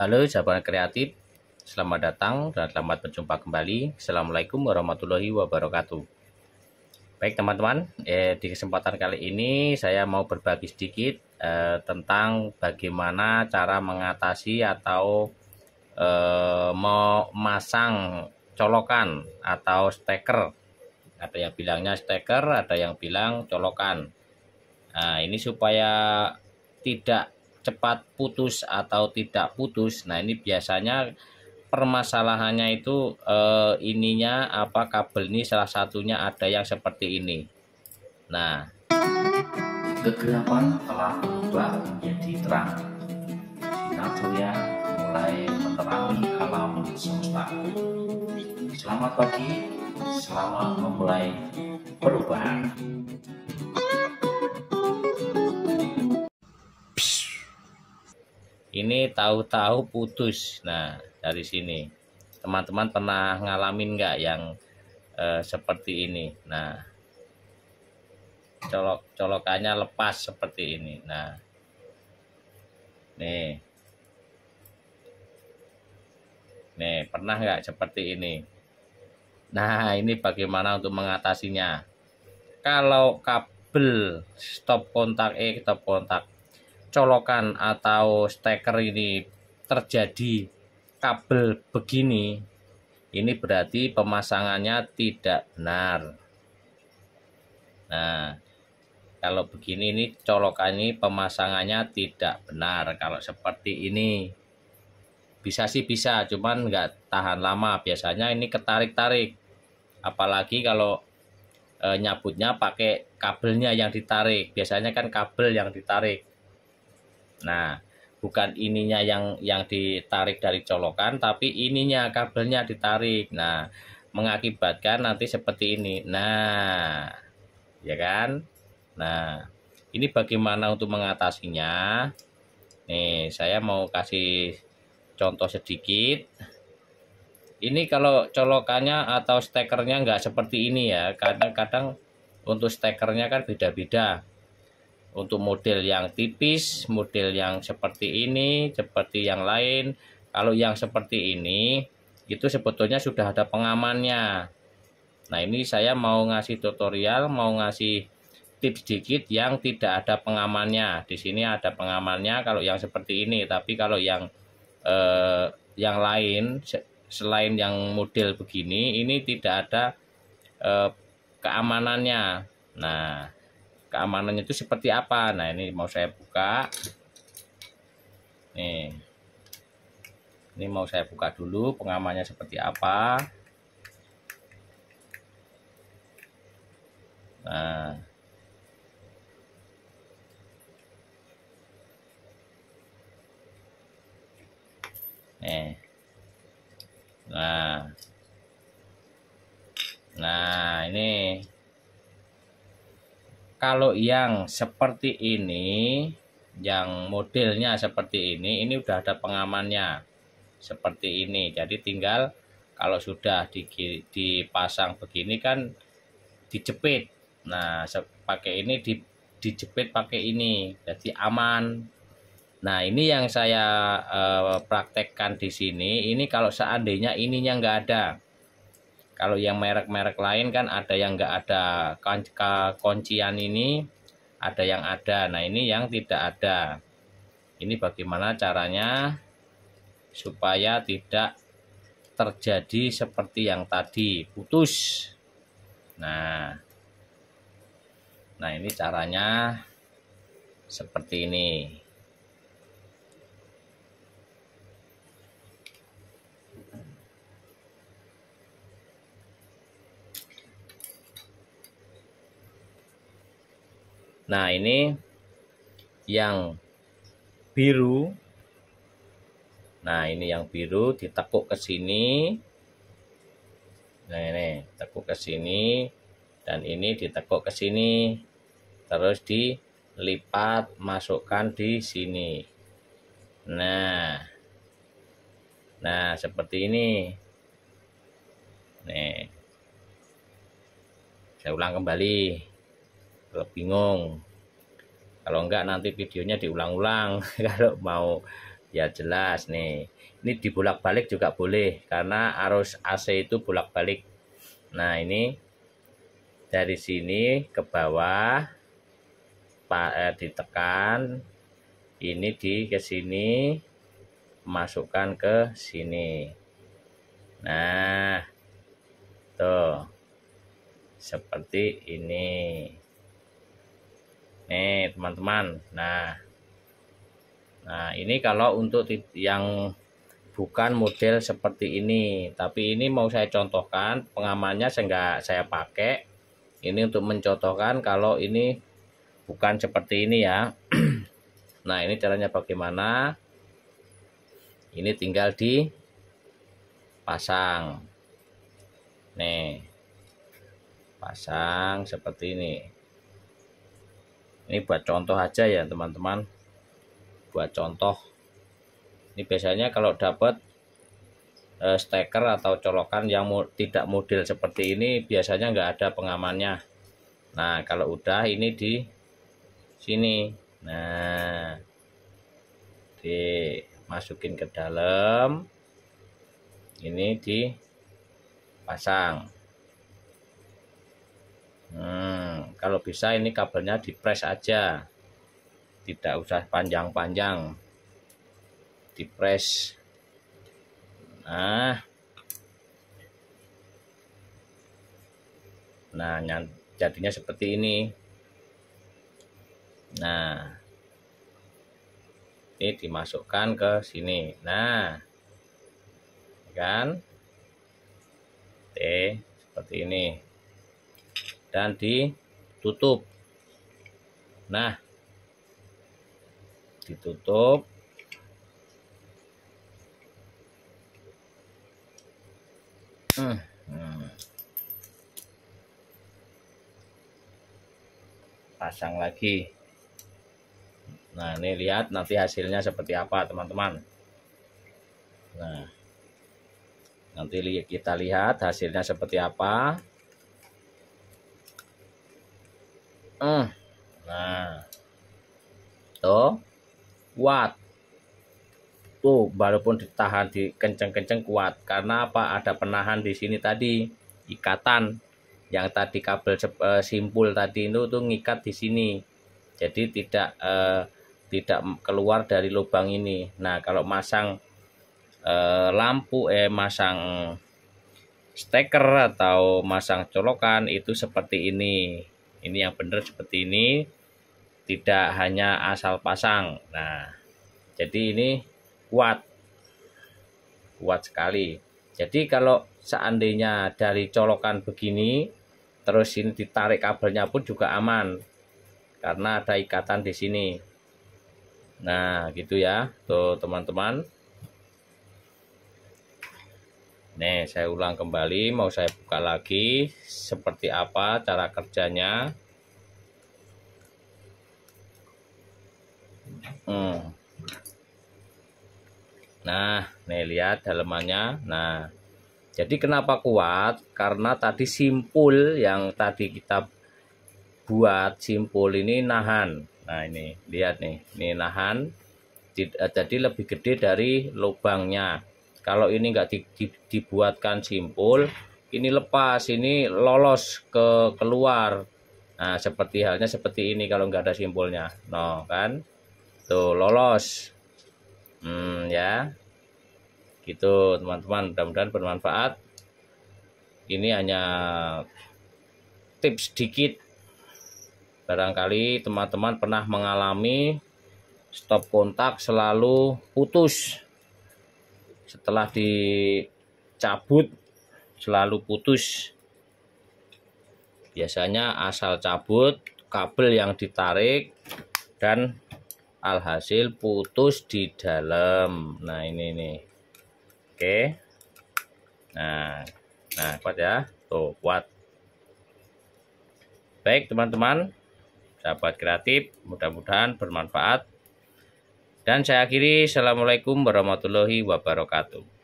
Halo sahabat kreatif, selamat datang dan selamat berjumpa kembali. Assalamualaikum warahmatullahi wabarakatuh. Baik teman-teman, eh, di kesempatan kali ini saya mau berbagi sedikit eh, tentang bagaimana cara mengatasi atau eh, memasang colokan atau steker. Ada yang bilangnya steker, ada yang bilang colokan. Nah, ini supaya tidak cepat putus atau tidak putus. Nah, ini biasanya permasalahannya itu eh, ininya apa kabel ini salah satunya ada yang seperti ini. Nah, kegelapan telah berubah menjadi terang. Sinatria ya mulai menerangi alam semesta. Selamat pagi, selamat memulai perubahan. ini tahu-tahu putus nah dari sini teman-teman pernah ngalamin nggak yang eh, seperti ini nah colok-colokannya lepas seperti ini nah nih nih pernah nggak seperti ini nah ini bagaimana untuk mengatasinya kalau kabel stop kontak e stop kontak colokan atau steker ini terjadi kabel begini ini berarti pemasangannya tidak benar nah kalau begini ini colokan ini pemasangannya tidak benar kalau seperti ini bisa sih bisa cuman nggak tahan lama biasanya ini ketarik-tarik apalagi kalau eh, nyabutnya pakai kabelnya yang ditarik biasanya kan kabel yang ditarik Nah, bukan ininya yang yang ditarik dari colokan tapi ininya kabelnya ditarik. Nah, mengakibatkan nanti seperti ini. Nah, ya kan? Nah, ini bagaimana untuk mengatasinya? Nih, saya mau kasih contoh sedikit. Ini kalau colokannya atau stekernya nggak seperti ini ya, kadang, kadang untuk stekernya kan beda-beda untuk model yang tipis, model yang seperti ini, seperti yang lain. Kalau yang seperti ini, itu sebetulnya sudah ada pengamannya. Nah ini saya mau ngasih tutorial, mau ngasih tips sedikit yang tidak ada pengamannya. Di sini ada pengamannya kalau yang seperti ini, tapi kalau yang eh, yang lain selain yang model begini, ini tidak ada eh, keamanannya. Nah keamanannya itu seperti apa nah ini mau saya buka nih ini mau saya buka dulu pengamannya seperti apa nah nih nah nah ini kalau yang seperti ini yang modelnya seperti ini ini udah ada pengamannya seperti ini jadi tinggal kalau sudah dipasang begini kan dijepit nah pakai ini di, dijepit pakai ini jadi aman nah ini yang saya eh, praktekkan di sini ini kalau seandainya ininya nggak ada kalau yang merek-merek lain kan ada yang enggak ada kan-, kuncian ini, ada yang ada. Nah ini yang tidak ada. Ini bagaimana caranya supaya tidak terjadi seperti yang tadi putus. Nah, nah ini caranya seperti ini. Nah, ini yang biru. Nah, ini yang biru ditekuk ke sini. Nah, ini tekuk ke sini dan ini ditekuk ke sini. Terus dilipat masukkan di sini. Nah. Nah, seperti ini. Nih. Saya ulang kembali bingung kalau enggak nanti videonya diulang-ulang kalau mau ya jelas nih ini dibolak-balik juga boleh karena arus AC itu bolak-balik nah ini dari sini ke bawah pak eh, ditekan ini di ke sini masukkan ke sini nah tuh seperti ini nih teman-teman nah nah ini kalau untuk yang bukan model seperti ini tapi ini mau saya contohkan pengamannya sehingga saya pakai ini untuk mencontohkan kalau ini bukan seperti ini ya nah ini caranya bagaimana ini tinggal dipasang nih pasang seperti ini ini buat contoh aja ya teman-teman buat contoh ini biasanya kalau dapat e, eh, steker atau colokan yang mo tidak model seperti ini biasanya nggak ada pengamannya nah kalau udah ini di sini nah dimasukin ke dalam ini dipasang Hmm, kalau bisa ini kabelnya di press aja. Tidak usah panjang-panjang. Dipres. Nah. Nah, jadinya seperti ini. Nah. Ini dimasukkan ke sini. Nah. Kan? T seperti ini dan ditutup nah ditutup hmm, hmm. pasang lagi nah ini lihat nanti hasilnya seperti apa teman-teman nah nanti kita lihat hasilnya seperti apa ah nah tuh kuat tuh walaupun ditahan di kenceng-kenceng kuat karena apa ada penahan di sini tadi ikatan yang tadi kabel eh, simpul tadi itu tuh ngikat di sini jadi tidak eh, tidak keluar dari lubang ini nah kalau masang eh, lampu eh masang steker atau masang colokan itu seperti ini ini yang benar seperti ini tidak hanya asal pasang nah jadi ini kuat kuat sekali jadi kalau seandainya dari colokan begini terus ini ditarik kabelnya pun juga aman karena ada ikatan di sini nah gitu ya tuh teman-teman Nih, saya ulang kembali, mau saya buka lagi seperti apa cara kerjanya. Hmm. Nah, nih lihat dalamannya. Nah, jadi kenapa kuat? Karena tadi simpul yang tadi kita buat simpul ini nahan. Nah, ini lihat nih, ini nahan. Eh, jadi lebih gede dari lubangnya kalau ini nggak di, di, dibuatkan simpul ini lepas ini lolos ke keluar nah seperti halnya seperti ini kalau nggak ada simpulnya no kan tuh lolos hmm ya gitu teman-teman mudah-mudahan bermanfaat ini hanya tips sedikit barangkali teman-teman pernah mengalami stop kontak selalu putus setelah dicabut selalu putus biasanya asal cabut kabel yang ditarik dan alhasil putus di dalam nah ini nih oke nah nah kuat ya tuh kuat baik teman-teman sahabat kreatif mudah-mudahan bermanfaat dan saya akhiri, Assalamualaikum warahmatullahi wabarakatuh.